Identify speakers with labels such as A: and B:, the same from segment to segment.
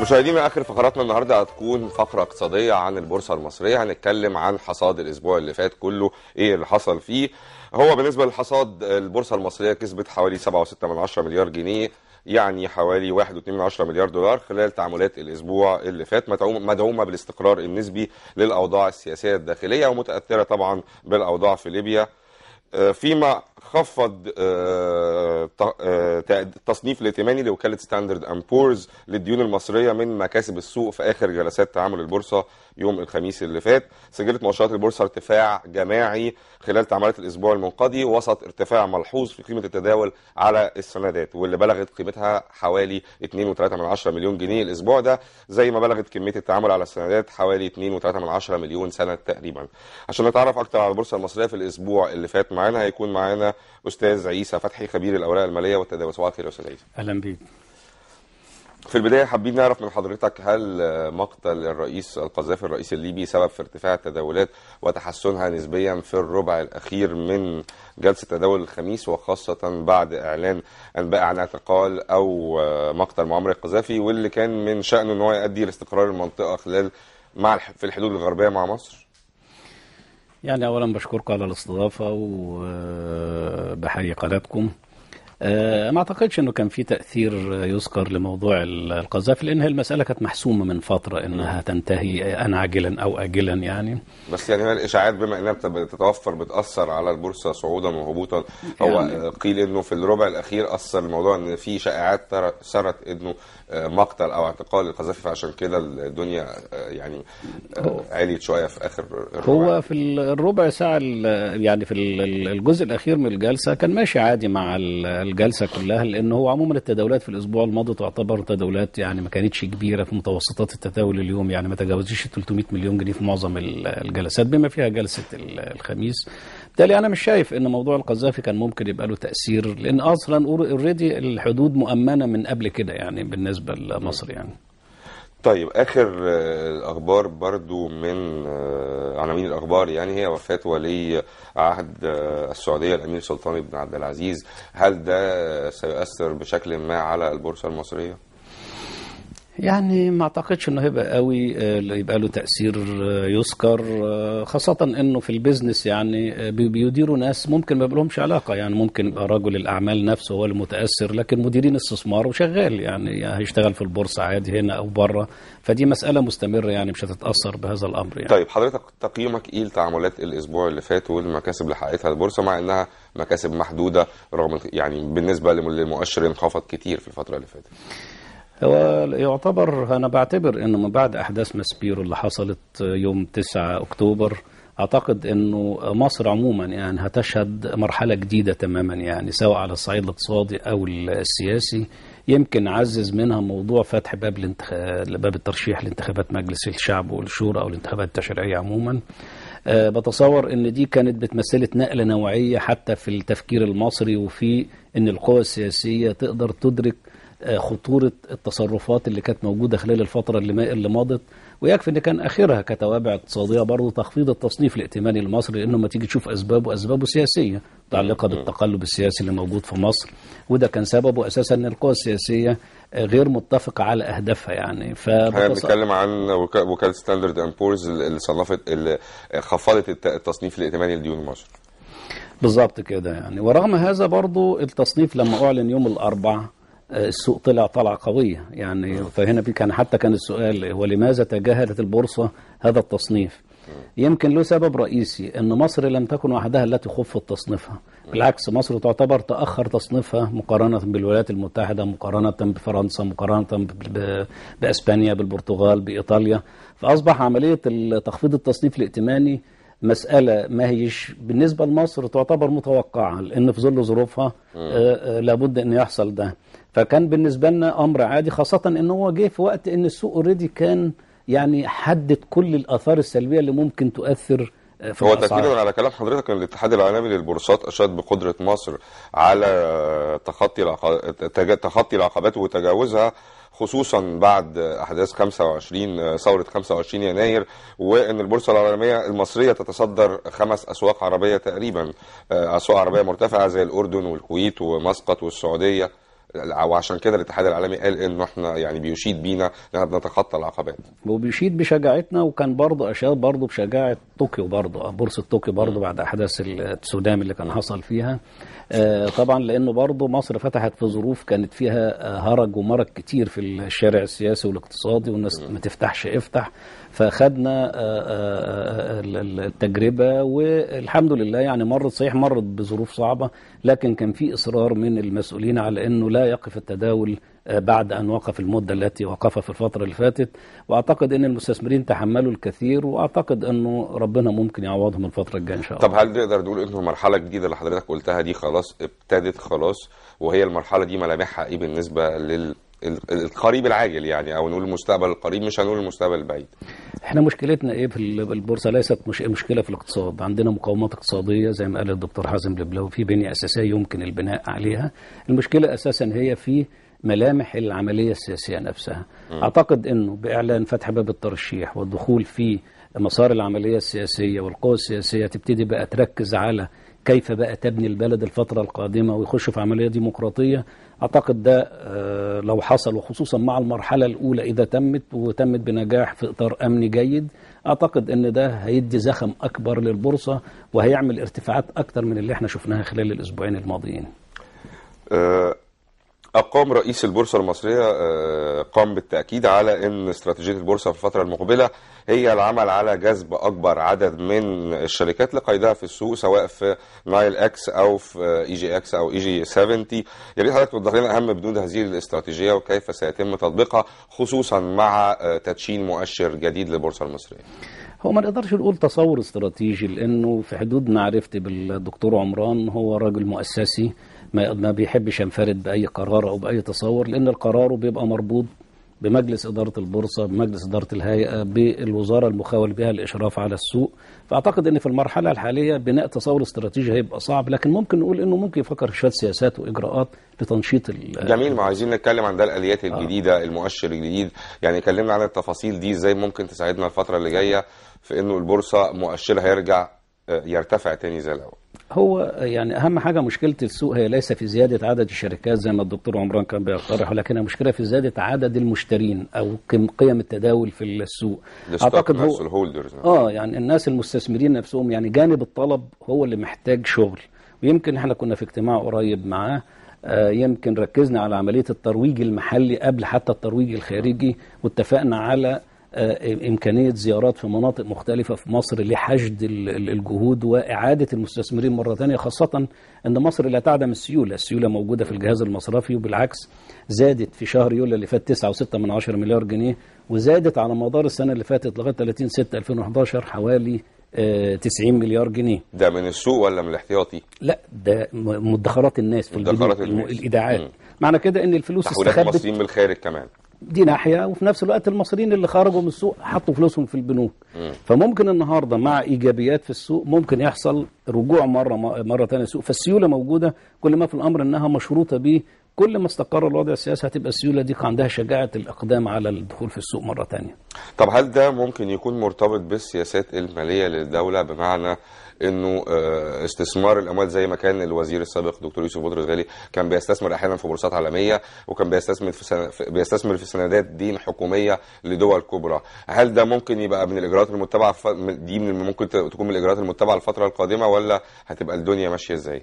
A: مشاهدينا اخر فقراتنا النهارده هتكون فقره اقتصاديه عن البورصه المصريه هنتكلم عن حصاد الاسبوع اللي فات كله ايه اللي حصل فيه هو بالنسبه للحصاد البورصه المصريه كسبت حوالي 7.6 مليار جنيه يعني حوالي 1.2 مليار دولار خلال تعاملات الاسبوع اللي فات مدعومه بالاستقرار النسبي للاوضاع السياسيه الداخليه ومتاثره طبعا بالاوضاع في ليبيا آه، فيما خفض التصنيف آه، آه، الائتماني لوكاله ستاندرد اند بورز للديون المصريه من مكاسب السوق في اخر جلسات تعامل البورصه يوم الخميس اللي فات سجلت مؤشرات البورصه ارتفاع جماعي خلال تعاملات الاسبوع المنقضي وسط ارتفاع ملحوظ في قيمه التداول على السندات واللي بلغت قيمتها حوالي 2.3 مليون جنيه الاسبوع ده زي ما بلغت كميه التعامل على السندات حوالي 2.3 مليون سند تقريبا عشان نتعرف اكتر على البورصه المصريه في الاسبوع اللي فات معانا هيكون معانا استاذ عيسى فتحي خبير الاوراق الماليه والتداول صباح الخير يا استاذ عيسى اهلا بيك في البدايه حابين نعرف من حضرتك هل مقتل الرئيس القذافي الرئيس الليبي سبب في ارتفاع التداولات وتحسنها نسبيا في الربع الاخير من جلسه تداول الخميس وخاصه بعد اعلان انباء عن اعتقال او مقتل معمر القذافي واللي كان من شانه ان هو يؤدي لاستقرار المنطقه خلال مع في الحدود الغربيه مع مصر؟
B: يعني أولا بشكركم على الاستضافة وبحيي قناتكم آه، ما اعتقدش انه كان في تاثير يذكر لموضوع القذافي لان هي المساله كانت محسومه من فتره انها تنتهي ان عاجلا او اجلا يعني
A: بس يعني الاشاعات بما انها بتتوفر بتاثر على البورصه صعودا وهبوطا هو يعني قيل انه في الربع الاخير اثر الموضوع ان في شائعات سرت انه آه، مقتل او اعتقال القذافي فعشان كده الدنيا آه، يعني عليت شويه في اخر الربع
B: هو في الربع ساعه يعني في الجزء الاخير من الجلسه كان ماشي عادي مع الجلسه كلها لان هو عموما التداولات في الاسبوع الماضي تعتبر تداولات يعني ما كانتش كبيره في متوسطات التداول اليوم يعني ما تجاوزتش 300 مليون جنيه في معظم الجلسات بما فيها جلسه الخميس بالتالي انا مش شايف ان موضوع القذافي كان ممكن يبقى له تاثير لان اصلا اوريدي الحدود مؤمنه من قبل كده يعني بالنسبه لمصر يعني
A: طيب اخر آه، اخبار برضو من آه، عناوين الاخبار يعني هي وفاه ولي عهد آه، السعوديه الامير سلطان بن عبد العزيز هل ده سيؤثر بشكل ما على البورصه المصريه؟
B: يعني ما اعتقدش انه هيبقى قوي آه، يبقى له تاثير آه، يذكر آه، خاصه انه في البيزنس يعني بيديروا ناس ممكن ما لهمش علاقه يعني ممكن يبقى رجل الاعمال نفسه هو المتاثر لكن مديرين استثمار وشغال يعني هيشتغل في البورصه عادي هنا او بره فدي مساله مستمره يعني مش هتتاثر بهذا الامر يعني. طيب
A: حضرتك تقييمك ايه لتعاملات الاسبوع اللي فات والمكاسب اللي حققتها البورصه مع انها مكاسب محدوده رغم يعني بالنسبه للمؤشر انخفض كتير في الفتره اللي فاتت؟
B: هو يعتبر أنا بعتبر أنه من بعد أحداث ماسبيرو اللي حصلت آه، يوم 9 أكتوبر أعتقد أنه مصر عموما يعني هتشهد مرحلة جديدة تماما يعني سواء على الصعيد الاقتصادي أو السياسي يمكن عزز منها موضوع فتح باب باب الترشيح لانتخابات مجلس الشعب والشورى او الانتخابات التشريعيه عموما آه، بتصور ان دي كانت بتمثلت نقله نوعيه حتى في التفكير المصري وفي ان القوى السياسيه تقدر تدرك آه، خطورة التصرفات اللي كانت موجودة خلال الفترة اللي, اللي مضت ويكفي ان كان اخرها كتوابع اقتصاديه برضه تخفيض التصنيف الائتماني المصري لانه ما تيجي تشوف اسبابه اسبابه سياسيه متعلقه بالتقلب السياسي اللي موجود في مصر وده كان سببه اساسا ان القوى السياسيه آه، غير متفقه على اهدافها يعني ف بنتكلم
A: عن وكاله ستاندرد اند بورز اللي صنفت اللي خفضت التصنيف الائتماني لديون مصر
B: بالظبط كده يعني ورغم هذا برضه التصنيف لما اعلن يوم الاربعاء السوق طلع طلعة قوية يعني نعم. فهنا كان حتى كان السؤال هو لماذا تجاهلت البورصة هذا التصنيف يمكن له سبب رئيسي أن مصر لم تكن وحدها التي خفت تصنيفها نعم. بالعكس مصر تعتبر تأخر تصنيفها مقارنة بالولايات المتحدة مقارنة بفرنسا مقارنة بأسبانيا بالبرتغال بإيطاليا فأصبح عملية تخفيض التصنيف الائتماني مسألة ما هيش بالنسبة لمصر تعتبر متوقعة لأن في ظل ظروفها آه، آه، لابد أن يحصل ده فكان بالنسبة لنا أمر عادي خاصة أن هو جه في وقت أن السوق اوريدي كان يعني حدد كل الآثار السلبية اللي ممكن تؤثر
A: آه، في هو تأكيدا على كلام حضرتك الاتحاد العالمي للبورصات اشاد بقدره مصر على تخطي تخطي العقبات وتجاوزها خصوصا بعد احداث 25 آه، ثوره 25 يناير وان البورصه العالميه المصريه تتصدر خمس اسواق عربيه تقريبا آه، اسواق عربيه مرتفعه زي الاردن والكويت ومسقط والسعوديه وعشان كده الاتحاد العالمي قال انه احنا يعني بيشيد بينا ان احنا بنتخطى العقبات
B: وبيشيد بشجاعتنا وكان برضه اشاد برضه بشجاعه طوكيو برضه آه، بورصه طوكيو برضه بعد احداث التسونامي اللي كان حصل فيها آه، طبعا لانه برضه مصر فتحت في ظروف كانت فيها آه، هرج ومرج كتير في الشارع السياسي والاقتصادي والناس ما تفتحش افتح فخدنا التجربه والحمد لله يعني مرت صحيح مرت بظروف صعبه لكن كان في اصرار من المسؤولين على انه لا يقف التداول بعد أن وقف المدة التي وقفها في الفترة اللي فاتت وأعتقد أن المستثمرين تحملوا الكثير وأعتقد أنه ربنا ممكن يعوضهم الفترة الجاية إن شاء الله طب
A: هل نقدر نقول أنه المرحلة الجديدة اللي حضرتك قلتها دي خلاص ابتدت خلاص وهي المرحلة دي ملامحها إيه بالنسبة لل القريب العاجل يعني او نقول المستقبل القريب مش هنقول المستقبل البعيد.
B: احنا مشكلتنا ايه في البورصه ليست مش مشكله في الاقتصاد، عندنا مقاومات اقتصاديه زي ما قال الدكتور حازم لبلو في بنيه اساسيه يمكن البناء عليها، المشكله اساسا هي في ملامح العملية السياسية نفسها م. أعتقد أنه بإعلان فتح باب الترشيح والدخول في مسار العملية السياسية والقوى السياسية تبتدي بقى تركز على كيف بقى تبني البلد الفترة القادمة ويخش في عملية ديمقراطية أعتقد ده آه، لو حصل وخصوصا مع المرحلة الأولى إذا تمت وتمت بنجاح في إطار أمني جيد أعتقد أن ده هيدي زخم أكبر للبورصة وهيعمل ارتفاعات أكتر من اللي احنا شفناها خلال الأسبوعين الماضيين
A: آه، أقام رئيس البورصة المصرية آه، قام بالتأكيد على أن استراتيجية البورصة في الفترة المقبلة هي العمل على جذب أكبر عدد من الشركات لقيدها في السوق سواء في نايل اكس أو في إي جي اكس أو إي جي 70 يريد حضرتك توضح لنا أهم بنود هذه الاستراتيجية وكيف سيتم تطبيقها خصوصا مع آه، تدشين مؤشر جديد للبورصة المصرية.
B: هو ما نقدرش نقول تصور استراتيجي لأنه في حدود معرفتي بالدكتور عمران هو راجل مؤسسي ما ما بيحبش ينفرد باي قرار او باي تصور لان القرار بيبقى مربوط بمجلس إدارة البورصة بمجلس إدارة الهيئة بالوزارة المخول بها الإشراف على السوق فأعتقد أن في المرحلة الحالية بناء تصور استراتيجي هيبقى صعب لكن ممكن نقول أنه ممكن يفكر في شوية سياسات وإجراءات لتنشيط
A: جميل ما عايزين نتكلم عن ده الآليات آه. الجديدة آه. المؤشر الجديد يعني كلمنا عن التفاصيل دي إزاي ممكن تساعدنا الفترة اللي جاية في أنه البورصة مؤشرها يرجع آه، يرتفع تاني زي الأول
B: هو يعني اهم حاجه مشكله السوق هي ليس في زياده عدد الشركات زي ما الدكتور عمران كان بيقترح ولكن مشكله في زياده عدد المشترين او قيم التداول في السوق اعتقد هو اه يعني الناس المستثمرين نفسهم يعني جانب الطلب هو اللي محتاج شغل ويمكن احنا كنا في اجتماع قريب معاه آه، يمكن ركزنا على عمليه الترويج المحلي قبل حتى الترويج الخارجي واتفقنا على آه، إمكانية زيارات في مناطق مختلفة في مصر لحشد الجهود وإعادة المستثمرين مرة ثانية خاصة أن مصر لا تعدم السيولة السيولة موجودة في الجهاز المصرفي وبالعكس زادت في شهر يوليو اللي فات 9.6 من 10 مليار جنيه وزادت على مدار السنة اللي فاتت لغاية 30 6 2011 حوالي 90 آه، مليار جنيه ده من السوق ولا من الاحتياطي؟ لا ده مدخرات الناس في مدخرات الناس. الإيداعات معنى كده ان الفلوس استخدمت تحويلات المصريين من
A: الخارج كمان
B: دي ناحية وفي نفس الوقت المصريين اللي خرجوا من السوق حطوا فلوسهم في البنوك م. فممكن النهاردة مع إيجابيات في السوق ممكن يحصل رجوع مرة مرة تانية السوق فالسيولة موجودة كل ما في الأمر إنها مشروطة به كل ما استقر الوضع السياسي هتبقى السيولة دي عندها شجاعة الإقدام على الدخول في السوق مرة تانية
A: طب هل ده ممكن يكون مرتبط بالسياسات المالية للدولة بمعنى انه آه، استثمار الاموال زي ما كان الوزير السابق دكتور يوسف بطرس غالي كان بيستثمر احيانا في بورصات عالميه وكان بيستثمر في سن... بيستثمر في سندات دين حكوميه لدول كبرى هل ده ممكن يبقى من الاجراءات المتبعه دي من ممكن تكون من الاجراءات المتبعه الفتره القادمه ولا هتبقى الدنيا ماشيه ازاي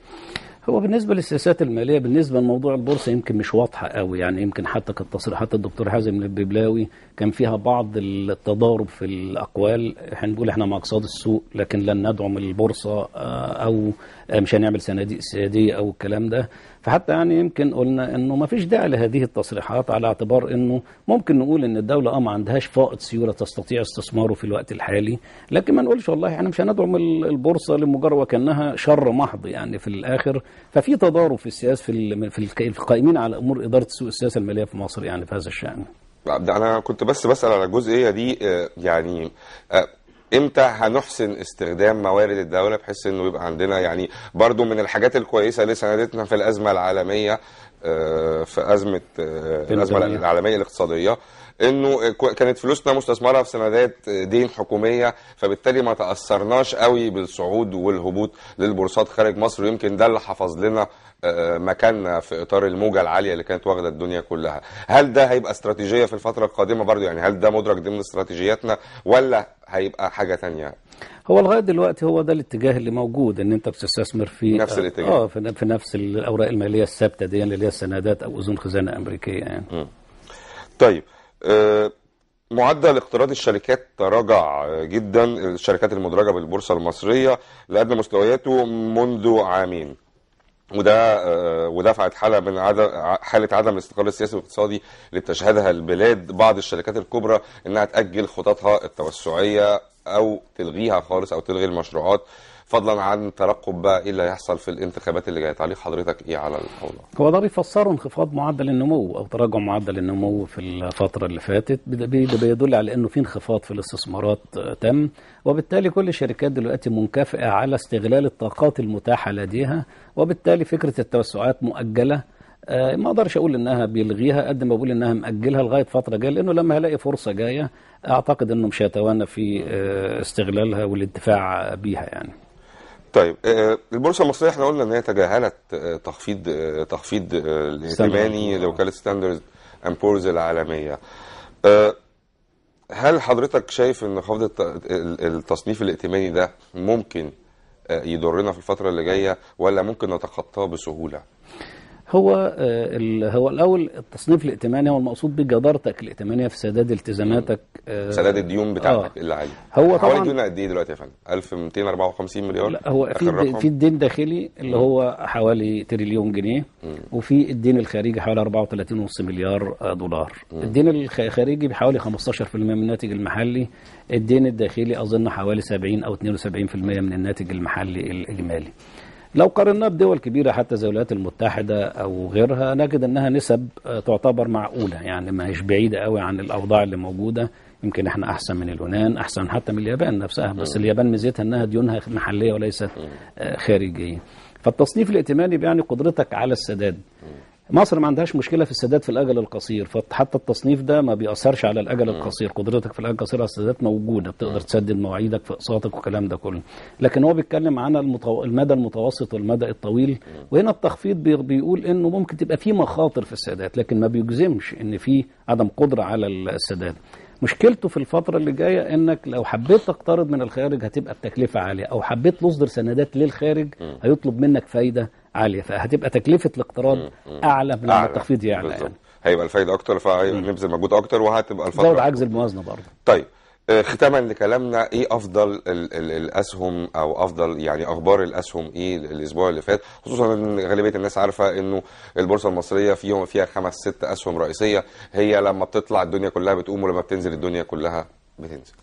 B: هو بالنسبة للسياسات المالية بالنسبة لموضوع البورصة يمكن مش واضحة قوي يعني يمكن حتى كالتصريحات الدكتور حازم الببلاوي كان فيها بعض التضارب في الأقوال احنا بنقول احنا مع اقتصاد السوق لكن لن ندعم البورصة آه، أو مش هنعمل صناديق سيادية أو الكلام ده فحتى يعني يمكن قلنا انه ما فيش داعي لهذه التصريحات على اعتبار انه ممكن نقول ان الدوله اه ما عندهاش فائض سيوله تستطيع استثماره في الوقت الحالي لكن ما نقولش والله احنا يعني مش هندعم البورصه لمجرد وكانها شر محض يعني في الاخر ففي تضارب في السياسة في في القائمين على امور اداره سوق السياسه الماليه في مصر يعني في هذا الشان.
A: انا كنت بس بسال على الجزئيه دي آه، يعني آه، امتى هنحسن استخدام موارد الدوله بحيث انه يبقى عندنا يعني برضو من الحاجات الكويسه اللي ساندتنا في الازمه العالميه آه، في ازمه آه، الازمه العالميه الاقتصاديه انه كانت فلوسنا مستثمره في سندات آه، دين حكوميه فبالتالي ما تاثرناش قوي بالصعود والهبوط للبورصات خارج مصر ويمكن ده اللي حفظ لنا مكاننا في اطار الموجه العاليه اللي كانت واخده الدنيا كلها هل ده هيبقى استراتيجيه في الفتره القادمه برضو يعني هل ده مدرك ضمن استراتيجياتنا ولا هيبقى حاجه تانية
B: هو لغايه دلوقتي هو ده الاتجاه اللي موجود ان انت بتستثمر في نفس الاتجاه اه في نفس الاوراق الماليه الثابته دي اللي هي السندات او اذون خزانه امريكيه يعني
A: م. طيب آه معدل اقتراض الشركات تراجع جدا الشركات المدرجه بالبورصه المصريه لادنى مستوياته منذ عامين وده آه، ودفعت حاله من عدم حاله عدم الاستقرار السياسي والاقتصادي اللي بتشهدها البلاد بعض الشركات الكبرى انها تاجل خططها التوسعيه او تلغيها خالص او تلغي المشروعات فضلا عن ترقب بقى ايه اللي هيحصل في الانتخابات اللي جايه تعليق حضرتك ايه على الموضوع
B: هو ده بيفسروا انخفاض معدل النمو او تراجع معدل النمو في الفتره اللي فاتت ده بيدل على انه في انخفاض في الاستثمارات آه، تم وبالتالي كل الشركات دلوقتي منكفئه على استغلال الطاقات المتاحه لديها وبالتالي فكره التوسعات مؤجله آه، ما اقدرش اقول انها بيلغيها قد ما بقول انها ماجلها لغايه فتره جايه لانه لما هلاقي فرصه جايه اعتقد انه مش هيتوانى في آه، استغلالها والانتفاع
A: بيها يعني طيب آه، البورصه المصريه احنا قلنا ان هي تجاهلت آه، تخفيض تخفيض الائتماني لوكاله ستاندرز اند بورز العالميه هل حضرتك شايف ان خفض التصنيف الائتماني ده ممكن يضرنا في الفتره اللي جايه ولا ممكن نتخطاه بسهوله
B: هو آه، هو الاول التصنيف الائتماني هو المقصود بجدارتك جدارتك الائتمانيه في سداد التزاماتك آه، سداد الديون بتاعتك آه. اللي عليك هو طبعا حوالي ديون
A: قد ايه دلوقتي يا فندم 1254 مليار لا هو في في
B: الدين الداخلي اللي هو حوالي تريليون جنيه م. وفي الدين الخارجي حوالي 34.5 مليار آه، دولار م. الدين الخارجي بحوالي 15% من الناتج المحلي الدين الداخلي اظن حوالي 70 او 72% من الناتج المحلي الاجمالي لو قارناه بدول كبيرة حتى زي الولايات المتحدة أو غيرها نجد أنها نسب آه، تعتبر معقولة يعني ما هيش بعيدة قوي عن الأوضاع اللي موجودة يمكن احنا احسن من اليونان احسن حتى من اليابان نفسها بس اليابان ميزتها انها ديونها محليه وليست آه، خارجيه فالتصنيف الائتماني بيعني قدرتك على السداد مصر ما عندهاش مشكله في السداد في الاجل القصير فحتى التصنيف ده ما بيأثرش على الاجل القصير قدرتك في الاجل القصير على السداد موجوده بتقدر تسدد مواعيدك في اقساطك والكلام ده كله لكن هو بيتكلم عن المتو... المدى المتوسط والمدى الطويل وهنا التخفيض بي... بيقول انه ممكن تبقى في مخاطر في السداد لكن ما بيجزمش ان في عدم قدره على السداد مشكلته في الفترة اللي جاية انك لو حبيت تقترض من الخارج هتبقى التكلفة عالية او حبيت تصدر سندات للخارج هيطلب منك فايدة عاليه فهتبقى تكلفه الاقتراض اعلى من لما التخفيض
A: يعني, يعني. هيبقى الفايده اكتر فهنبذل مجهود اكتر وهتبقى الفتره زود عجز
B: الموازنه برضه
A: طيب آه، ختاما لكلامنا ايه افضل الـ الـ الاسهم او افضل يعني اخبار الاسهم ايه الاسبوع اللي فات خصوصا ان غالبيه الناس عارفه انه البورصه المصريه فيهم فيها خمس ست اسهم رئيسيه هي لما بتطلع الدنيا كلها بتقوم ولما بتنزل الدنيا كلها بتنزل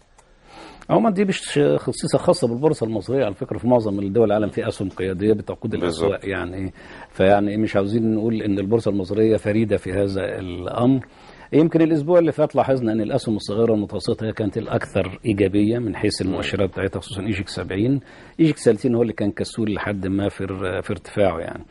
B: عموما دي مش خصيصه خاصه بالبورصه المصريه على فكره في معظم الدول العالم في اسهم قياديه بتقود الاسواق يعني فيعني مش عاوزين نقول ان البورصه المصريه فريده في هذا الامر يمكن الاسبوع اللي فات لاحظنا ان الاسهم الصغيره والمتوسطه هي كانت الاكثر ايجابيه من حيث المؤشرات بتاعتها خصوصا ايجيك 70 ايجيك 30 هو اللي كان كسول لحد ما في في ارتفاعه يعني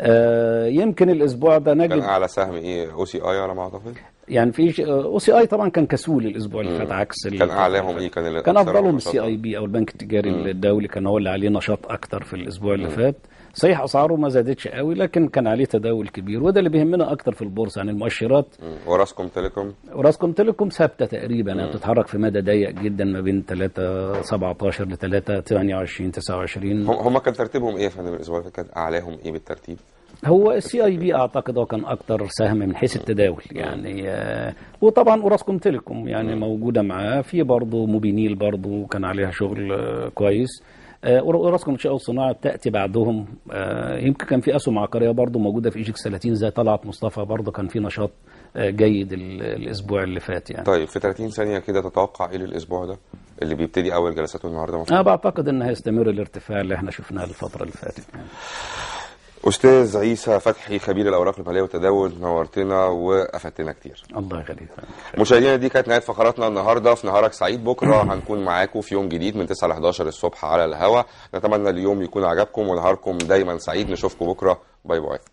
B: آه يمكن الاسبوع ده نجد كان اعلى
A: سهم ايه او سي اي على ما اعتقد
B: يعني في او آه، سي اي طبعا كان كسول الاسبوع اللي
A: فات عكس كان اعلاهم ايه كان كان افضلهم السي اي بي او البنك التجاري مم.
B: الدولي كان هو اللي عليه نشاط اكتر في الاسبوع اللي مم. فات صحيح اسعاره ما زادتش قوي لكن كان عليه تداول كبير وده اللي بيهمنا اكتر في البورصه يعني المؤشرات
A: وراسكم تيليكوم
B: وراسكم تيليكوم ثابته تقريبا يعني بتتحرك في مدى ضيق جدا ما بين 3 17 ل 3 28 29
A: هم كان ترتيبهم ايه يا فندم الاسبوع اللي فات كان اعلاهم ايه بالترتيب؟
B: هو السي اي بي اعتقد هو كان اكثر سهم من حيث التداول يعني آه، وطبعا اوراسكوم تيليكوم يعني موجوده معاه في برضه موبينيل برضه كان عليها شغل آه، كويس آه، اوراسكوم انشاء الصناعه تاتي بعدهم يمكن كان في اسهم عقاريه برضه موجوده في ايجيكس 30 زي طلعت مصطفى برضه كان في نشاط جيد الاسبوع
A: اللي فات يعني طيب في 30 ثانيه كده تتوقع ايه للاسبوع ده اللي بيبتدي اول جلساته النهارده انا بعتقد
B: ان هيستمر الارتفاع اللي احنا شفناه الفتره اللي فاتت يعني.
A: استاذ عيسى فتحي خبير الاوراق الماليه والتداول نورتنا وافدتنا كتير الله يخليك مشاهدينا دي كانت نهايه فقراتنا النهارده في نهارك سعيد بكره هنكون معاكم في يوم جديد من 9 ل 11 الصبح على الهواء نتمنى اليوم يكون عجبكم ونهاركم دايما سعيد نشوفكم بكره باي باي